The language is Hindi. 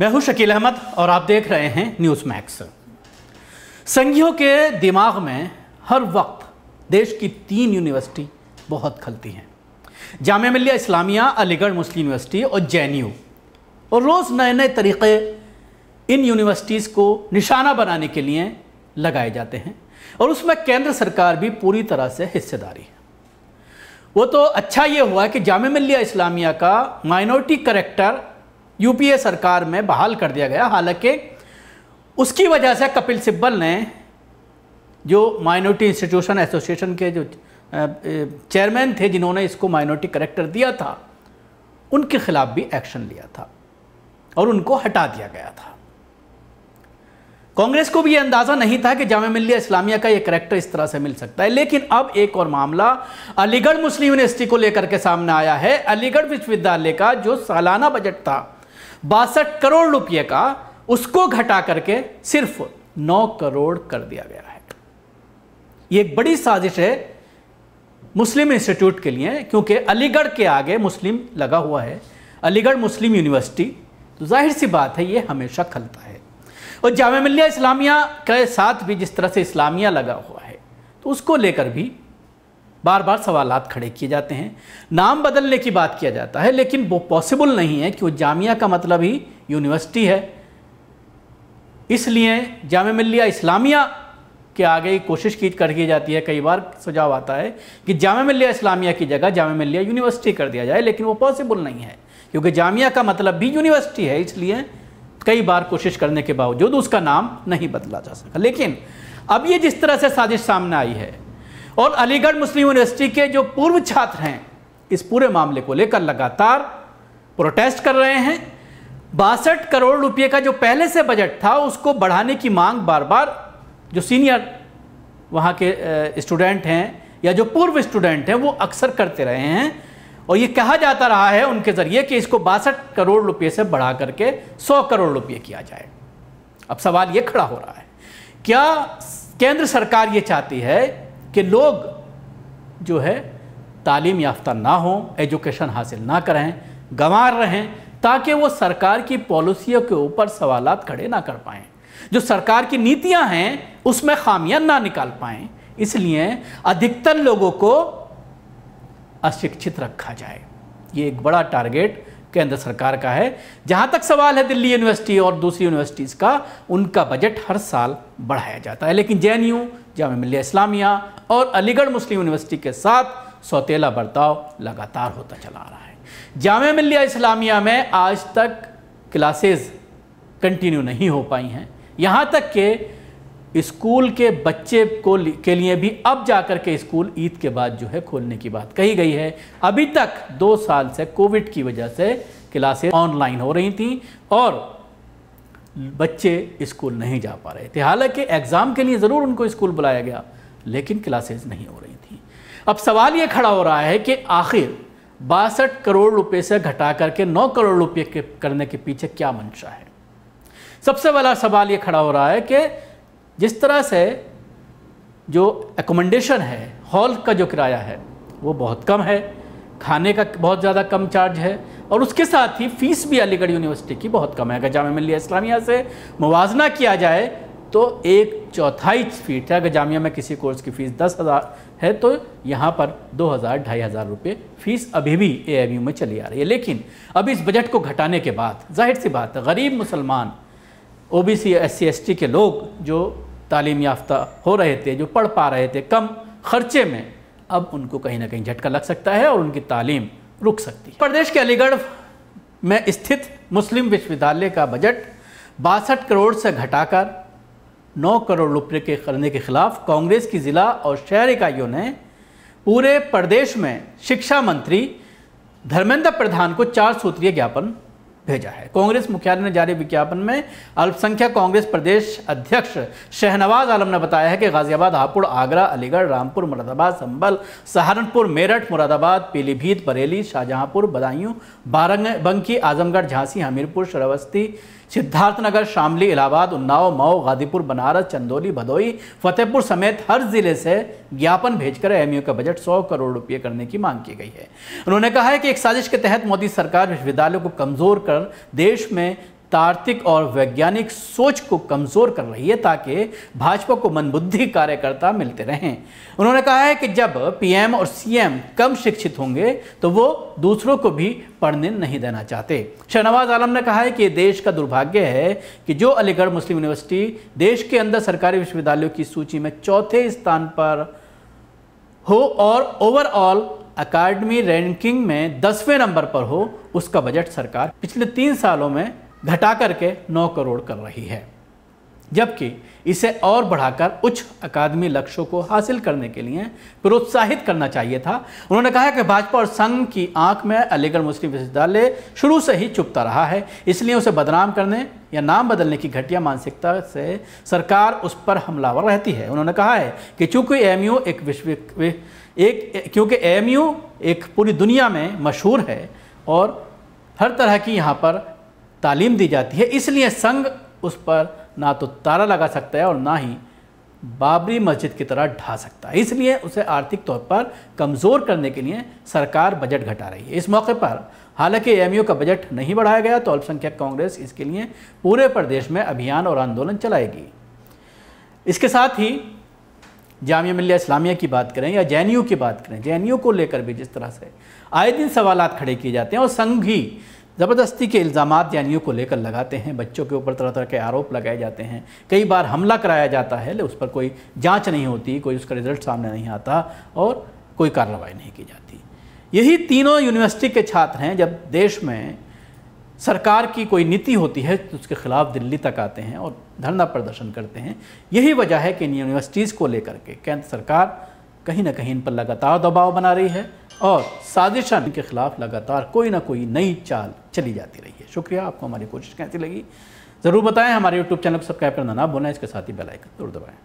मैं हूं शकील अहमद और आप देख रहे हैं न्यूज़ मैक्स संघियों के दिमाग में हर वक्त देश की तीन यूनिवर्सिटी बहुत खलती हैं जाम मिल्लिया इस्लामिया अलीगढ़ मुस्लिम यूनिवर्सिटी और जे और रोज़ नए नए तरीक़े इन यूनिवर्सिटीज़ को निशाना बनाने के लिए लगाए जाते हैं और उसमें केंद्र सरकार भी पूरी तरह से हिस्सेदारी है वो तो अच्छा ये हुआ कि जाम मिल्लिया इस्लामिया का माइनॉरिटी करेक्टर यूपीए सरकार में बहाल कर दिया गया हालांकि उसकी वजह से कपिल सिब्बल ने जो माइनॉरिटी इंस्टीट्यूशन एसोसिएशन के जो चेयरमैन थे जिन्होंने इसको माइनॉरिटी करेक्टर दिया था उनके खिलाफ भी एक्शन लिया था और उनको हटा दिया गया था कांग्रेस को भी यह अंदाज़ा नहीं था कि जाम मिल्लिया इस्लामिया का यह करेक्टर इस तरह से मिल सकता है लेकिन अब एक और मामला अलीगढ़ मुस्लिम यूनिवर्सिटी को लेकर के सामने आया है अलीगढ़ विश्वविद्यालय का जो सालाना बजट था बासठ करोड़ रुपए का उसको घटा करके सिर्फ नौ करोड़ कर दिया गया है यह एक बड़ी साजिश है मुस्लिम इंस्टीट्यूट के लिए क्योंकि अलीगढ़ के आगे मुस्लिम लगा हुआ है अलीगढ़ मुस्लिम यूनिवर्सिटी तो जाहिर सी बात है यह हमेशा खलता है और जाम इस्लामिया के साथ भी जिस तरह से इस्लामिया लगा हुआ है तो उसको लेकर भी बार बार सवाल खड़े किए जाते हैं नाम बदलने की बात किया जाता है लेकिन वो पॉसिबल नहीं है कि वो जामिया का मतलब ही यूनिवर्सिटी है इसलिए जाम मिलिया इस्लामिया के आगे कोशिश की कर दी जाती है कई बार सुझाव आता है कि जाम मिलिया इस्लामिया की जगह जाम मिलिया यूनिवर्सिटी कर दिया जाए लेकिन वो पॉसिबल नहीं है क्योंकि जामिया का मतलब भी यूनिवर्सिटी है इसलिए कई बार कोशिश करने के बावजूद उसका नाम नहीं बदला जा सका लेकिन अब ये जिस तरह से साजिश सामने आई है और अलीगढ़ मुस्लिम यूनिवर्सिटी के जो पूर्व छात्र हैं इस पूरे मामले को लेकर लगातार प्रोटेस्ट कर रहे हैं बासठ करोड़ रुपए का जो पहले से बजट था उसको बढ़ाने की मांग बार बार जो सीनियर वहाँ के स्टूडेंट हैं या जो पूर्व स्टूडेंट हैं वो अक्सर करते रहे हैं और ये कहा जाता रहा है उनके ज़रिए कि इसको बासठ करोड़ रुपये से बढ़ा करके सौ करोड़ रुपये किया जाए अब सवाल ये खड़ा हो रहा है क्या केंद्र सरकार ये चाहती है कि लोग जो है तालीम याफ्ता ना हों एजुकेशन हासिल ना करें गंवार रहें ताकि वो सरकार की पॉलिसियों के ऊपर सवाल खड़े ना कर पाएँ जो सरकार की नीतियाँ हैं उसमें खामियाँ ना निकाल पाएँ इसलिए अधिकतर लोगों को अशिक्षित रखा जाए ये एक बड़ा टारगेट केंद्र सरकार का है जहाँ तक सवाल है दिल्ली यूनिवर्सिटी और दूसरी यूनिवर्सिटीज़ का उनका बजट हर साल बढ़ाया जाता है लेकिन जे जाम मिलिया इस्लामिया और अलीगढ़ मुस्लिम यूनिवर्सिटी के साथ सौतेला बर्ताव लगातार होता चला आ रहा है जाम मिलिया इस्लामिया में आज तक क्लासेस कंटिन्यू नहीं हो पाई हैं यहाँ तक के स्कूल के बच्चे को के लिए भी अब जा कर के स्कूल ईद के बाद जो है खोलने की बात कही गई है अभी तक दो साल से कोविड की वजह से क्लासेस ऑनलाइन हो रही थी और बच्चे स्कूल नहीं जा पा रहे थे हालांकि एग्ज़ाम के लिए ज़रूर उनको स्कूल बुलाया गया लेकिन क्लासेस नहीं हो रही थी अब सवाल ये खड़ा हो रहा है कि आखिर बासठ करोड़ रुपए से घटा करके नौ करोड़ रुपए के करने के पीछे क्या मंशा है सबसे बड़ा सवाल ये खड़ा हो रहा है कि जिस तरह से जो एकोमेंडेशन है हॉल का जो किराया है वो बहुत कम है खाने का बहुत ज़्यादा कम चार्ज है और उसके साथ ही फीस भी अलीगढ़ यूनिवर्सिटी की बहुत कम है अगर जाम मिलिया इस्लामिया से मुवजना किया जाए तो एक चौथाई फीट है अगर जामिया में किसी कोर्स की फ़ीस दस हज़ार है तो यहाँ पर दो हज़ार ढाई हज़ार रुपये फ़ीस अभी भी ए में चली आ रही है लेकिन अब इस बजट को घटाने के बाद जाहिर सी बात है गरीब मुसलमान O B C S C S T के लोग जो तालीम याफ्ता हो रहे थे जो पढ़ पा रहे थे कम खर्चे में अब उनको कहीं ना कहीं झटका लग सकता है और उनकी तालीम रुक सकती है प्रदेश के अलीगढ़ में स्थित मुस्लिम विश्वविद्यालय का बजट बासठ करोड़ से घटाकर 9 करोड़ रुपये के करने के खिलाफ कांग्रेस की ज़िला और शहर इकाइयों ने पूरे प्रदेश में शिक्षा मंत्री धर्मेंद्र प्रधान को चार सूत्रीय ज्ञापन भेजा है कांग्रेस मुख्यालय ने जारी विज्ञापन में अल्पसंख्यक कांग्रेस प्रदेश अध्यक्ष शहनवाज आलम ने बताया है कि गाजियाबाद हापुड़ आगरा अलीगढ़ रामपुर मुरादाबाद संबल सहारनपुर मेरठ मुरादाबाद पीलीभीत बरेली शाहजहांपुर बदायूं बारंग बंकी आजमगढ़ झांसी हमीरपुर श्रावस्ती सिद्धार्थनगर शामली इलाहाबाद उन्नाव मऊ गाजीपुर बनारस चंदौली भदोई फतेहपुर समेत हर जिले से ज्ञापन भेजकर एमयू का बजट 100 करोड़ रुपये करने की मांग की गई है उन्होंने कहा है कि एक साजिश के तहत मोदी सरकार विश्वविद्यालयों को कमज़ोर कर देश में तार्किक और वैज्ञानिक सोच को कमज़ोर कर रही है ताकि भाजपा को मनबुद्धि कार्यकर्ता मिलते रहें उन्होंने कहा है कि जब पीएम और सीएम कम शिक्षित होंगे तो वो दूसरों को भी पढ़ने नहीं देना चाहते शहनवाज आलम ने कहा है कि देश का दुर्भाग्य है कि जो अलीगढ़ मुस्लिम यूनिवर्सिटी देश के अंदर सरकारी विश्वविद्यालयों की सूची में चौथे स्थान पर हो और ओवरऑल अकाडमी रैंकिंग में दसवें नंबर पर हो उसका बजट सरकार पिछले तीन सालों में घटा करके 9 करोड़ कर रही है जबकि इसे और बढ़ाकर उच्च अकादमी लक्ष्यों को हासिल करने के लिए प्रोत्साहित करना चाहिए था उन्होंने कहा कि भाजपा और संघ की आंख में अलीगढ़ मुस्लिम विश्वविद्यालय शुरू से ही चुपता रहा है इसलिए उसे बदनाम करने या नाम बदलने की घटिया मानसिकता से सरकार उस पर हमलावर रहती है उन्होंने कहा है कि चूंकि एम एक विश्व एक क्योंकि एम एक पूरी दुनिया में मशहूर है और हर तरह की यहाँ पर तालीम दी जाती है इसलिए संघ उस पर ना तो तारा लगा सकता है और ना ही बाबरी मस्जिद की तरह ढा सकता है इसलिए उसे आर्थिक तौर पर कमज़ोर करने के लिए सरकार बजट घटा रही है इस मौके पर हालांकि एमयू का बजट नहीं बढ़ाया गया तो अल्पसंख्यक कांग्रेस इसके लिए पूरे प्रदेश में अभियान और आंदोलन चलाएगी इसके साथ ही जामिया मिल्लिया इस्लामिया की बात करें या जे की बात करें जे को लेकर भी जिस तरह से आए दिन सवाल खड़े किए जाते हैं और संघ भी ज़बरदस्ती के इल्ज़ाम यानियों को लेकर लगाते हैं बच्चों के ऊपर तरह तरह के आरोप लगाए जाते हैं कई बार हमला कराया जाता है ले उस पर कोई जांच नहीं होती कोई उसका रिज़ल्ट सामने नहीं आता और कोई कार्रवाई नहीं की जाती यही तीनों यूनिवर्सिटी के छात्र हैं जब देश में सरकार की कोई नीति होती है तो उसके खिलाफ दिल्ली तक आते हैं और धरना प्रदर्शन करते हैं यही वजह है कि इन यूनिवर्सिटीज़ को लेकर के केंद्र सरकार कहीं ना कहीं इन पर लगातार दबाव बना रही है और साजिशन के खिलाफ लगातार कोई ना कोई नई चाल चली जाती रही है शुक्रिया आपको हमारी कोशिश कैसी लगी ज़रूर बताएं हमारे यूट्यूब चैनल को सब्सक्राइब करना ना भूलें इसके साथ ही बेलाइकन जरूर दबाएँ